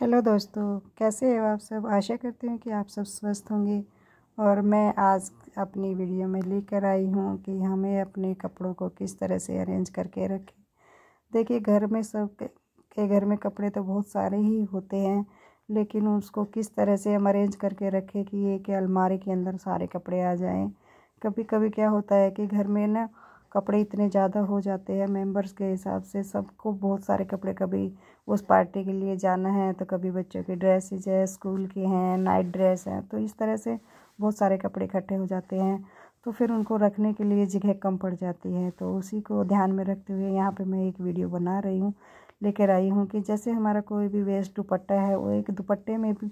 hello दोस्तों कैसे हो आप सब आशा करती हूँ कि आप सब स्वस्थ होंगे और मैं आज अपनी वीडियो में लेकर आई हूँ कि हमें अपने कपड़ों को किस तरह से अरेंज करके रखें देखिए घर में सब के, घर में कपड़े तो बहुत सारे ही होते हैं लेकिन उसको किस तरह से हम अरेंज करके रखें कि ये कि अलमारी के अंदर सारे कपड़े आ जाएँ कभी कभी क्या होता है कि घर में ना कपड़े इतने ज़्यादा हो जाते हैं मेंबर्स के हिसाब से सबको बहुत सारे कपड़े कभी उस पार्टी के लिए जाना है तो कभी बच्चों के ड्रेसेज है स्कूल के हैं नाइट ड्रेस हैं तो इस तरह से बहुत सारे कपड़े इकट्ठे हो जाते हैं तो फिर उनको रखने के लिए जगह कम पड़ जाती है तो उसी को ध्यान में रखते हुए यहाँ पर मैं एक वीडियो बना रही हूँ लेकर आई हूँ कि जैसे हमारा कोई भी वेस्ट दुपट्टा है वो एक दुपट्टे में भी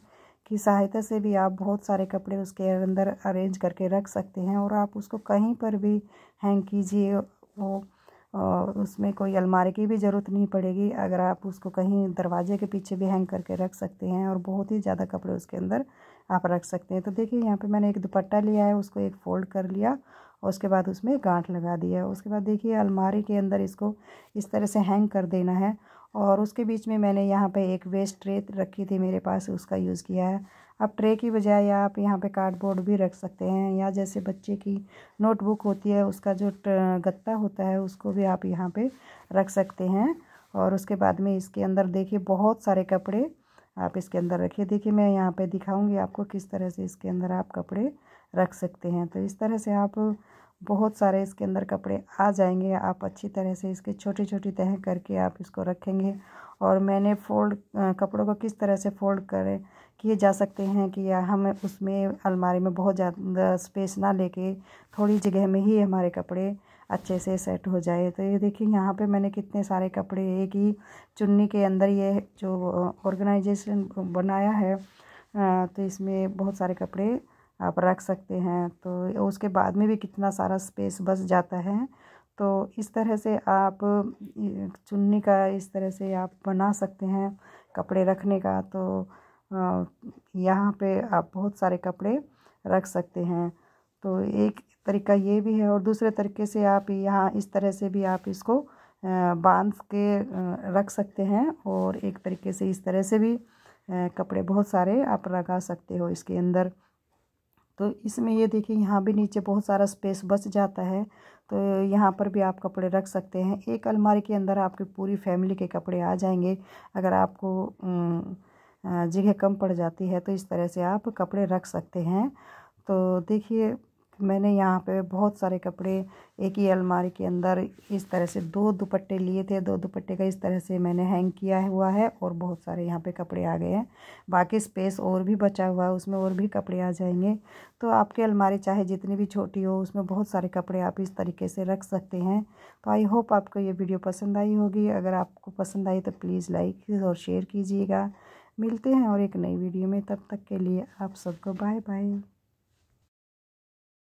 की सहायता से भी आप बहुत सारे कपड़े उसके अंदर अरेंज करके रख सकते हैं और आप उसको कहीं पर भी हैंग कीजिए वो उसमें कोई अलमारी की भी ज़रूरत नहीं पड़ेगी अगर आप उसको कहीं दरवाजे के पीछे भी हैंग करके रख सकते हैं और बहुत ही ज़्यादा कपड़े उसके अंदर आप रख सकते हैं तो देखिए यहाँ पे मैंने एक दुपट्टा लिया है उसको एक फ़ोल्ड कर लिया और उसके बाद उसमें गांठ लगा दिया उसके बाद देखिए अलमारी के अंदर इसको इस तरह से हैंग कर देना है और उसके बीच में मैंने यहाँ पे एक वेस्ट ट्रे रखी थी मेरे पास उसका यूज़ किया है अब ट्रे की बजाय आप यहाँ पे कार्डबोर्ड भी रख सकते हैं या जैसे बच्चे की नोटबुक होती है उसका जो गत्ता होता है उसको भी आप यहाँ पे रख सकते हैं और उसके बाद में इसके अंदर देखिए बहुत सारे कपड़े आप इसके अंदर रखिए देखिए मैं यहाँ पर दिखाऊँगी आपको किस तरह से इसके अंदर आप कपड़े रख सकते हैं तो इस तरह से आप बहुत सारे इसके अंदर कपड़े आ जाएंगे आप अच्छी तरह से इसकी छोटी छोटी तह करके आप इसको रखेंगे और मैंने फ़ोल्ड कपड़ों को किस तरह से फ़ोल्ड करें किए जा सकते हैं कि या हम उसमें अलमारी में बहुत ज़्यादा स्पेस ना लेके थोड़ी जगह में ही हमारे कपड़े अच्छे से सेट हो जाए तो ये देखिए यहाँ पे मैंने कितने सारे कपड़े एक ही चुन्नी के अंदर ये जो ऑर्गेनाइजेशन बनाया है तो इसमें बहुत सारे कपड़े आप रख सकते हैं तो उसके बाद में भी कितना सारा स्पेस बच जाता है तो इस तरह से आप चुन्नी का इस तरह से आप बना सकते हैं कपड़े रखने का तो यहाँ पे आप बहुत सारे कपड़े रख सकते हैं तो एक तरीका ये भी है और दूसरे तरीके से आप यहाँ इस तरह से भी आप इसको बांध के रख सकते हैं और एक तरीके से इस तरह से भी कपड़े बहुत सारे आप लगा सकते हो इसके अंदर तो इसमें ये देखिए यहाँ भी नीचे बहुत सारा स्पेस बच जाता है तो यहाँ पर भी आप कपड़े रख सकते हैं एक अलमारी के अंदर आपकी पूरी फैमिली के कपड़े आ जाएंगे अगर आपको जगह कम पड़ जाती है तो इस तरह से आप कपड़े रख सकते हैं तो देखिए मैंने यहाँ पे बहुत सारे कपड़े एक ही अलमारी के अंदर इस तरह से दो दुपट्टे लिए थे दो दुपट्टे का इस तरह से मैंने हैंग किया हुआ है और बहुत सारे यहाँ पे कपड़े आ गए हैं बाकी स्पेस और भी बचा हुआ है उसमें और भी कपड़े आ जाएंगे तो आपकी अलमारी चाहे जितनी भी छोटी हो उसमें बहुत सारे कपड़े आप इस तरीके से रख सकते हैं तो आई होप आपको ये वीडियो पसंद आई होगी अगर आपको पसंद आई तो प्लीज़ लाइक और शेयर कीजिएगा मिलते हैं और एक नई वीडियो में तब तक के लिए आप सबको बाय बाय